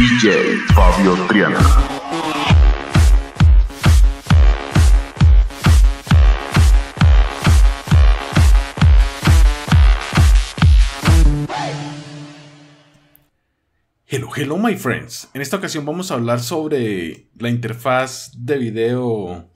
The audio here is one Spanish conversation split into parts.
DJ Fabio Triana. Hello, hello my friends. En esta ocasión vamos a hablar sobre la interfaz de video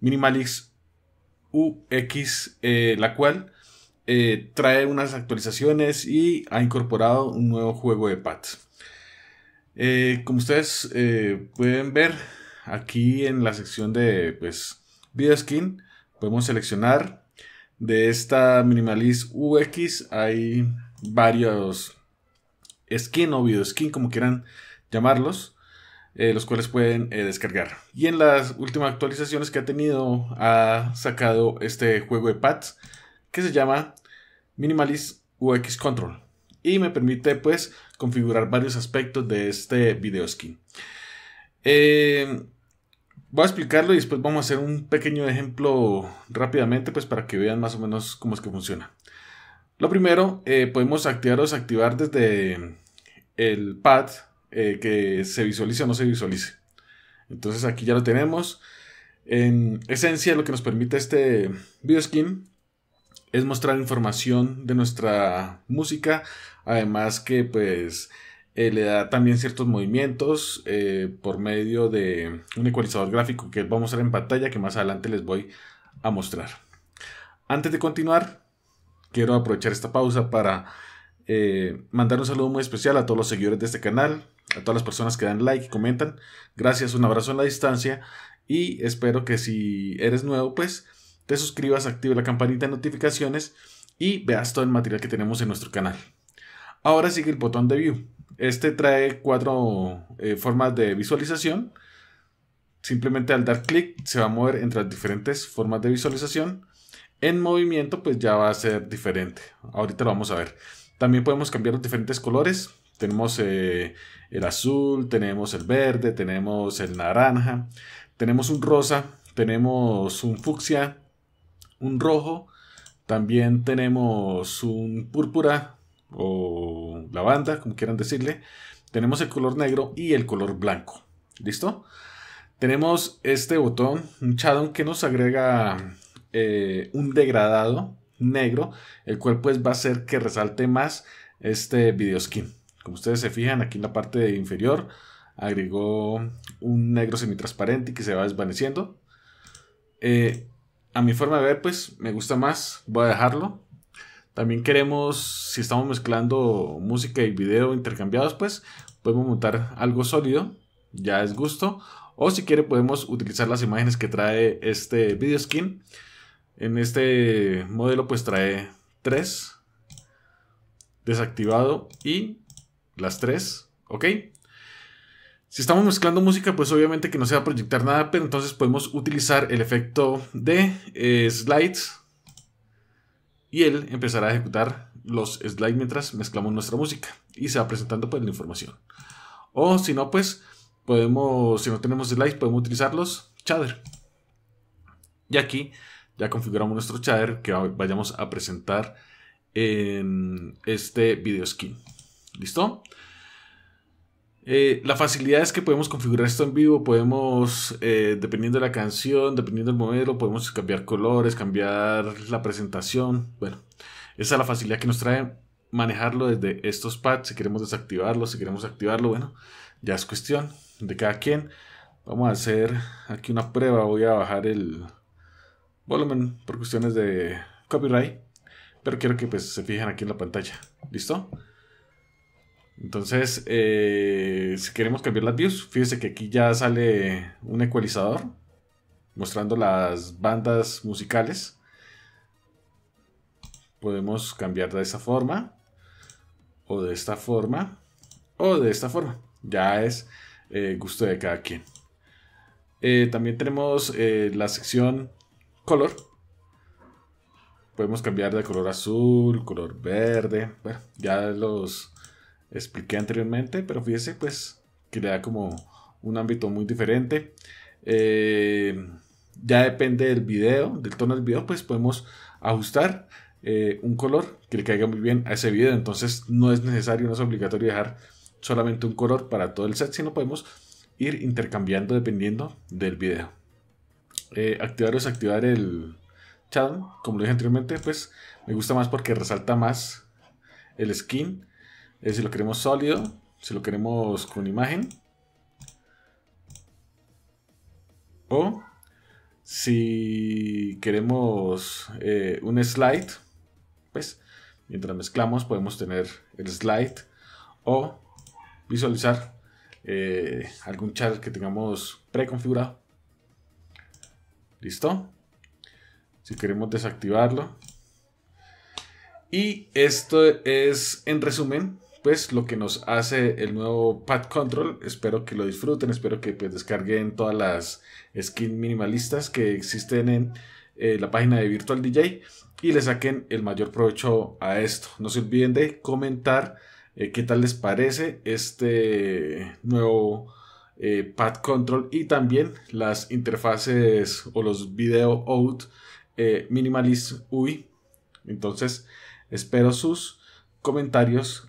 Minimalix UX, eh, la cual eh, trae unas actualizaciones y ha incorporado un nuevo juego de pads. Eh, como ustedes eh, pueden ver, aquí en la sección de pues, Video Skin, podemos seleccionar de esta Minimalist UX. Hay varios skin o video skin, como quieran llamarlos, eh, los cuales pueden descargar. Y en las últimas actualizaciones que ha tenido, ha sacado este juego de pads que se llama Minimalist UX Control y me permite pues configurar varios aspectos de este video skin. Eh, voy a explicarlo y después vamos a hacer un pequeño ejemplo rápidamente pues para que vean más o menos cómo es que funciona. Lo primero, eh, podemos activar o desactivar desde el pad eh, que se visualice o no se visualice. Entonces aquí ya lo tenemos. En esencia lo que nos permite este video skin es mostrar información de nuestra música, además que pues eh, le da también ciertos movimientos eh, por medio de un ecualizador gráfico que vamos a ver en pantalla que más adelante les voy a mostrar. Antes de continuar, quiero aprovechar esta pausa para eh, mandar un saludo muy especial a todos los seguidores de este canal, a todas las personas que dan like y comentan. Gracias, un abrazo en la distancia y espero que si eres nuevo pues te suscribas, active la campanita de notificaciones y veas todo el material que tenemos en nuestro canal. Ahora sigue el botón de View. Este trae cuatro eh, formas de visualización. Simplemente al dar clic se va a mover entre las diferentes formas de visualización. En movimiento pues ya va a ser diferente. Ahorita lo vamos a ver. También podemos cambiar los diferentes colores. Tenemos eh, el azul, tenemos el verde, tenemos el naranja, tenemos un rosa, tenemos un fucsia, un rojo. También tenemos un púrpura o lavanda, como quieran decirle. Tenemos el color negro y el color blanco. ¿Listo? Tenemos este botón, un Shadow que nos agrega eh, un degradado negro, el cual pues va a hacer que resalte más este video skin. Como ustedes se fijan, aquí en la parte inferior agregó un negro semitransparente que se va desvaneciendo. Eh, a mi forma de ver, pues me gusta más, voy a dejarlo. También queremos, si estamos mezclando música y video intercambiados, pues podemos montar algo sólido, ya es gusto. O si quiere podemos utilizar las imágenes que trae este video skin. En este modelo pues trae tres desactivado y las tres ¿ok? Si estamos mezclando música, pues obviamente que no se va a proyectar nada, pero entonces podemos utilizar el efecto de eh, slides y él empezará a ejecutar los slides mientras mezclamos nuestra música y se va presentando pues la información. O si no, pues podemos, si no tenemos slides, podemos utilizar los shader. Y aquí ya configuramos nuestro shader que vayamos a presentar en este video skin. ¿Listo? Eh, la facilidad es que podemos configurar esto en vivo, podemos, eh, dependiendo de la canción, dependiendo del modelo, podemos cambiar colores, cambiar la presentación. Bueno, esa es la facilidad que nos trae manejarlo desde estos pads. Si queremos desactivarlo, si queremos activarlo, bueno, ya es cuestión de cada quien. Vamos a hacer aquí una prueba. Voy a bajar el volumen por cuestiones de copyright. Pero quiero que pues, se fijen aquí en la pantalla. ¿Listo? Entonces, eh, si queremos cambiar las views, fíjese que aquí ya sale un ecualizador mostrando las bandas musicales. Podemos cambiar de esta forma, o de esta forma, o de esta forma. Ya es eh, gusto de cada quien. Eh, también tenemos la sección color. Podemos cambiar de color azul, color verde. Bueno, ya los expliqué anteriormente, pero fíjese pues que le da como un ámbito muy diferente. Eh, ya depende del video, del tono del video, pues podemos ajustar eh, un color que le caiga muy bien a ese video. Entonces no es necesario, no es obligatorio dejar solamente un color para todo el set, sino podemos ir intercambiando dependiendo del video. Eh, activar o desactivar el chat, como lo dije anteriormente, pues me gusta más porque resalta más el skin eh, si lo queremos sólido, si lo queremos con imagen. O si queremos eh, un slide, pues mientras mezclamos podemos tener el slide o visualizar eh, algún chart que tengamos preconfigurado. ¿Listo? Si queremos desactivarlo. Y esto es en resumen pues lo que nos hace el nuevo Pad Control. Espero que lo disfruten, espero que pues, descarguen todas las skins minimalistas que existen en eh, la página de Virtual DJ y le saquen el mayor provecho a esto. No se olviden de comentar eh, qué tal les parece este nuevo eh, Pad Control y también las interfaces o los video out minimalist UI. Entonces, espero sus comentarios